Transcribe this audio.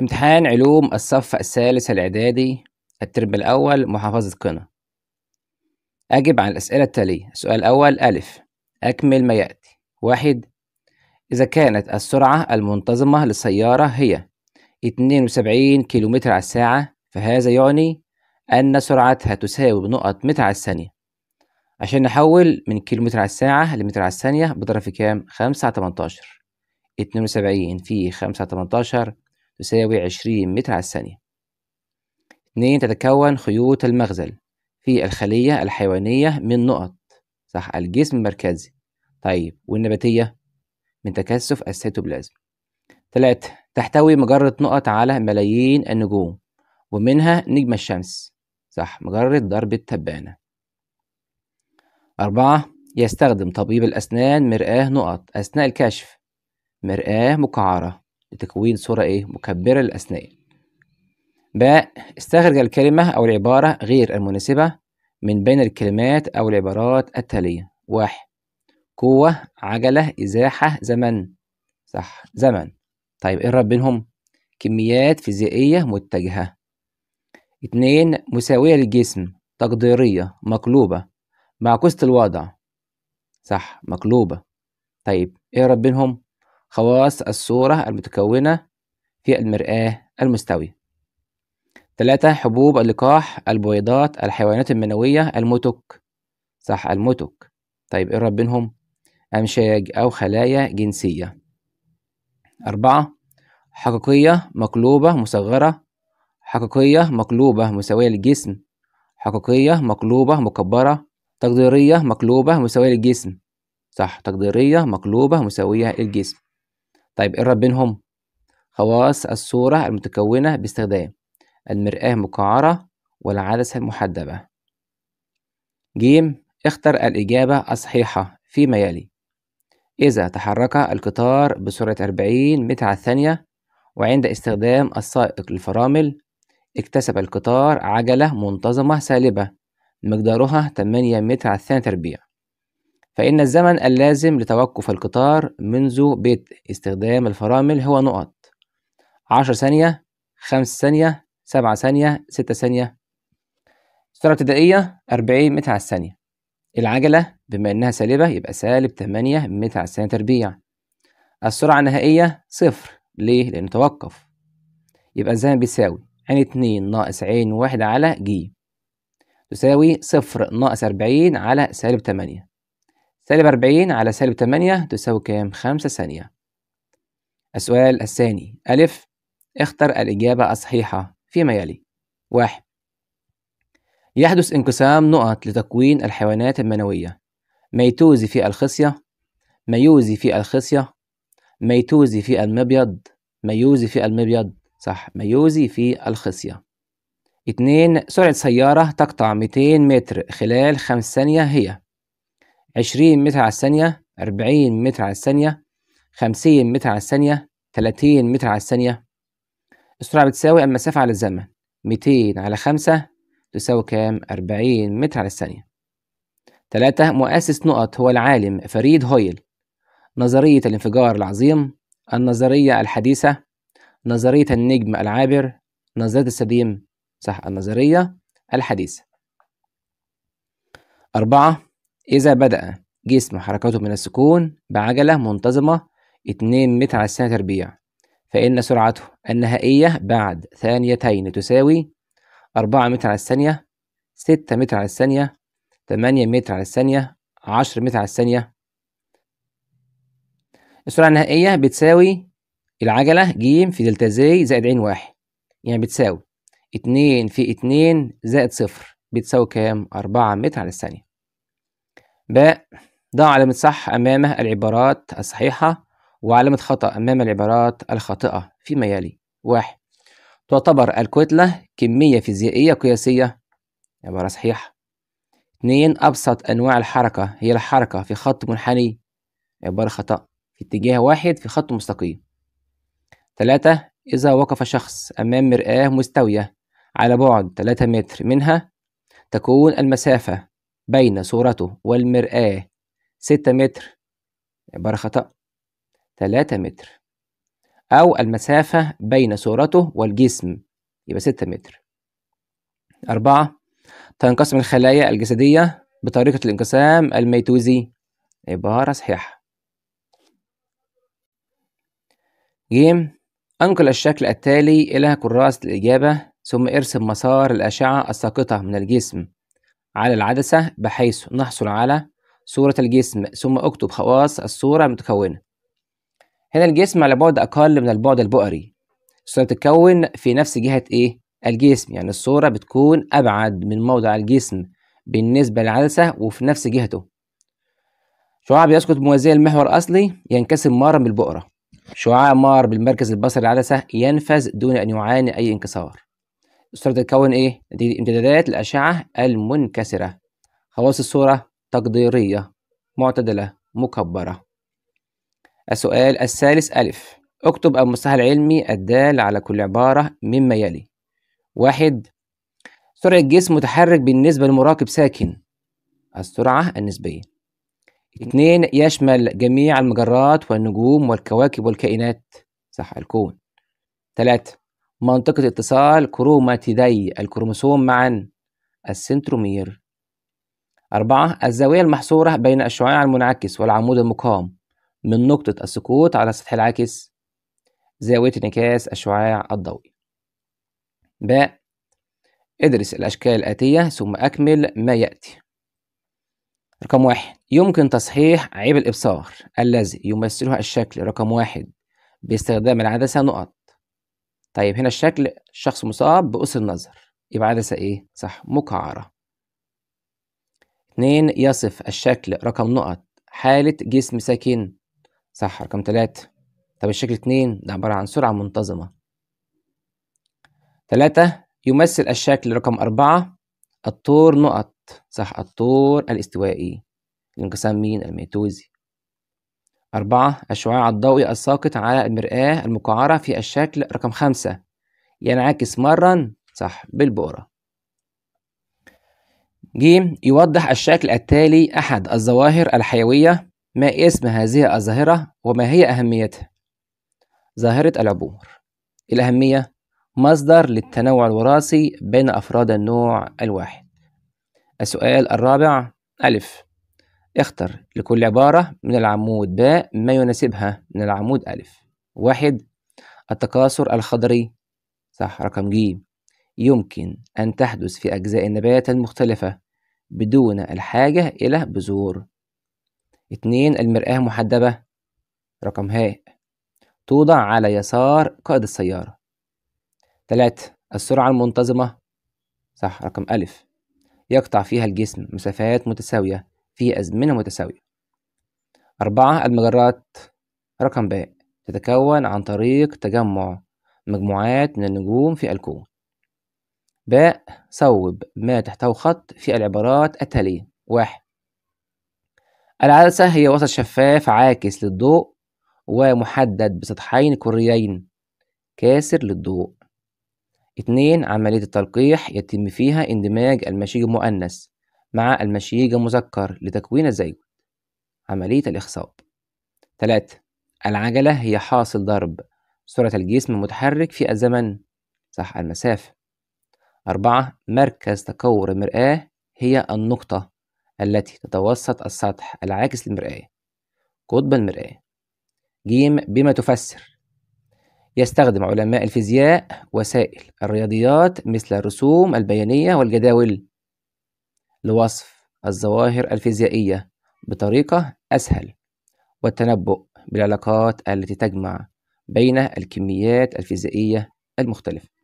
امتحان علوم الصف الثالث الإعدادي الترم الأول محافظة قنا أجب عن الأسئلة التالية السؤال الأول ألف أكمل ما يأتي واحد إذا كانت السرعة المنتظمة للسيارة هي 72 كيلومتر على الساعة فهذا يعني أن سرعتها تساوي نقط متر على الثانية عشان نحول من كيلومتر على الساعة لمتر على الثانية بضرب في كام؟ 5 على 18 72 في 5 على 18 تساوي 20 متر على الثانية. 2 تتكون خيوط المغزل في الخلية الحيوانية من نقط صح الجسم المركزي طيب والنباتية من تكثف السيتوبلازم. 3 تحتوي مجرة نقط على ملايين النجوم ومنها نجم الشمس صح مجرة درب التبانة. أربعة يستخدم طبيب الأسنان مرآة نقط أثناء الكشف مرآة مقعرة لتكوين صورة إيه مكبرة للأسنان باء استخرج الكلمة أو العبارة غير المناسبة من بين الكلمات أو العبارات التالية واحد قوة عجلة إزاحة زمن صح زمن طيب إيه الرب بينهم كميات فيزيائية متجهة اتنين مساوية للجسم تقديرية مقلوبة معكوسة الوضع صح مقلوبة طيب إيه الرب بينهم خواص الصورة المتكونة في المرآة المستوي ثلاثة حبوب اللقاح البويضات الحيوانات المنوية المتك صح المتك طيب الرب بينهم أمشاج أو خلايا جنسية أربعة حقيقية مقلوبة مصغرة حقيقية مقلوبة مساوية للجسم حقيقية مقلوبة مكبرة تقديرية مقلوبة مساوية للجسم صح تقديرية مقلوبة مساوية للجسم طيب ايه الرب بينهم خواص الصورة المتكونة باستخدام المرآة المقعرة والعدسة المحدبة جيم اختر الإجابة الصحيحة فيما يلي إذا تحرك القطار بسرعة 40 متر على الثانية وعند استخدام السائق للفرامل اكتسب القطار عجلة منتظمة سالبة مقدارها 8 متر على الثانية تربيع فإن الزمن اللازم لتوقف القطار منذ بدء استخدام الفرامل هو نقط عشر ثانية خمس ثانية سبعة ثانية ستة ثانية السرعة الابتدائية أربعين متر على الثانية العجلة بما إنها سالبة يبقى سالب تمانية متر على الثانية تربيع السرعة النهائية صفر ليه؟ لأنه توقف يبقى الزمن بيساوي عين اتنين ناقص عين واحد على جي تساوي صفر ناقص أربعين على سالب تمانية سالب 40 على سالب 8 تساوي كام؟ 5 ثانية السؤال الثاني أ اختر الإجابة الصحيحة فيما يلي واحد يحدث انقسام نقط لتكوين الحيوانات المنوية ميتوزي في الخصية ميوزي في الخصية ميتوزي في المبيض ميوزي في المبيض صح ميوزي في الخصية اتنين سرعة سيارة تقطع 200 متر خلال خمس ثانية هي 20 متر على الثانية 40 متر على الثانية 50 متر على الثانية 30 متر على الثانية السرعة بتساوي المسافة على الزمن 200 على 5 تساوي كام 40 متر على الثانية 3 مؤسس نقط هو العالم فريد هويل نظرية الانفجار العظيم النظرية الحديثة نظرية النجم العابر نظرية السديم صح النظرية الحديثة أربعة إذا بدأ جسم حركته من السكون بعجلة منتظمة 2 متر على الثانية تربيع فإن سرعته النهائية بعد ثانيتين تساوي 4 متر على الثانية 6 متر على الثانية 8 متر على الثانية 10 متر على الثانية السرعة النهائية بتساوي العجلة ج في دلتا زي زائد عين واحد يعني بتساوي 2 في 2 زائد صفر بتساوي كام؟ 4 متر على الثانية باء ضع علامة صح أمامه العبارات الصحيحة وعلامة خطأ أمام العبارات الخاطئة فيما يلي واحد تعتبر الكتلة كمية فيزيائية قياسية عبارة صحيحة اثنين أبسط أنواع الحركة هي الحركة في خط منحني عبارة خطأ في اتجاه واحد في خط مستقيم ثلاثة إذا وقف شخص أمام مرآة مستوية على بعد تلاتة متر منها تكون المسافة بين صورته والمرآة ستة متر عبارة خطأ ثلاثة متر أو المسافة بين صورته والجسم يبقى ستة متر أربعة تنقسم الخلايا الجسدية بطريقة الانقسام الميتوزي عبارة صحيحة جيم أنقل الشكل التالي إلى كراسة الإجابة ثم ارسم مسار الأشعة الساقطة من الجسم على العدسة بحيث نحصل على صورة الجسم ثم أكتب خواص الصورة المتكونة هنا الجسم على بعد أقل من البعد البؤري الصورة بتتكون في نفس جهة إيه؟ الجسم يعني الصورة بتكون أبعد من موضع الجسم بالنسبة للعدسة وفي نفس جهته شعاع بيسقط بموازية المحور الأصلي ينكسر مارا بالبؤرة شعاع مار بالمركز البصري العدسة ينفذ دون أن يعاني أي انكسار الصورة تتكون إيه؟ دي امتدادات الأشعة المنكسرة خواص الصورة تقديرية معتدلة مكبرة السؤال الثالث ألف اكتب المصطلح العلمي الدال على كل عبارة مما يلي واحد سرعة الجسم متحرك بالنسبة لمراقب ساكن السرعة النسبية اثنين يشمل جميع المجرات والنجوم والكواكب والكائنات صح الكون ثلاثة منطقة اتصال كروماتيدي الكروموسوم معا السنترومير أربعة الزاوية المحصورة بين الشعاع المنعكس والعمود المقام من نقطة السقوط على السطح العاكس زاوية انعكاس الشعاع الضوئي باء ادرس الأشكال الآتية ثم أكمل ما يأتي رقم واحد يمكن تصحيح عيب الإبصار الذي يمثله الشكل رقم واحد باستخدام العدسة نقط طيب هنا الشكل شخص مصاب بقص النظر يبقى عدسة إيه؟ صح مقعرة. اتنين يصف الشكل رقم نقط حالة جسم ساكن صح رقم تلاتة طب الشكل اتنين ده عبارة عن سرعة منتظمة تلاتة يمثل الشكل رقم أربعة الطور نقط صح الطور الاستوائي الانقسام مين الميتوزي أربعة الشعاع الضوئي الساقط على المرآة المقعرة في الشكل رقم خمسة ينعكس مرا صح بالبؤرة ج يوضح الشكل التالي أحد الظواهر الحيوية ما اسم هذه الظاهرة وما هي أهميتها ظاهرة العبور إيه الأهمية مصدر للتنوع الوراثي بين أفراد النوع الواحد السؤال الرابع ألف اختر لكل عبارة من العمود باء ما يناسبها من العمود ألف واحد التكاثر الخضري صح رقم ج يمكن أن تحدث في أجزاء النبات المختلفة بدون الحاجة إلى بذور اتنين المرآة محدبة رقم هاء توضع على يسار قائد السيارة تلاتة السرعة المنتظمة صح رقم ألف يقطع فيها الجسم مسافات متساوية في أزمنة متساوية أربعة المجرات رقم ب تتكون عن طريق تجمع مجموعات من النجوم في الكون باء صوب ما تحتوي خط في العبارات التالية واحد العدسة هي وسط شفاف عاكس للضوء ومحدد بسطحين كريين كاسر للضوء اتنين عملية التلقيح يتم فيها اندماج المشيج المؤنث مع المشيج المذكر لتكوين الزيجون عملية الإخصاب 3 العجلة هي حاصل ضرب سرعة الجسم المتحرك في الزمن صح المسافة أربعة مركز تكور المرآة هي النقطة التي تتوسط السطح العاكس للمرآة قطب المرآة جيم بما تفسر يستخدم علماء الفيزياء وسائل الرياضيات مثل الرسوم البيانية والجداول لوصف الظواهر الفيزيائية بطريقة أسهل والتنبؤ بالعلاقات التي تجمع بين الكميات الفيزيائية المختلفة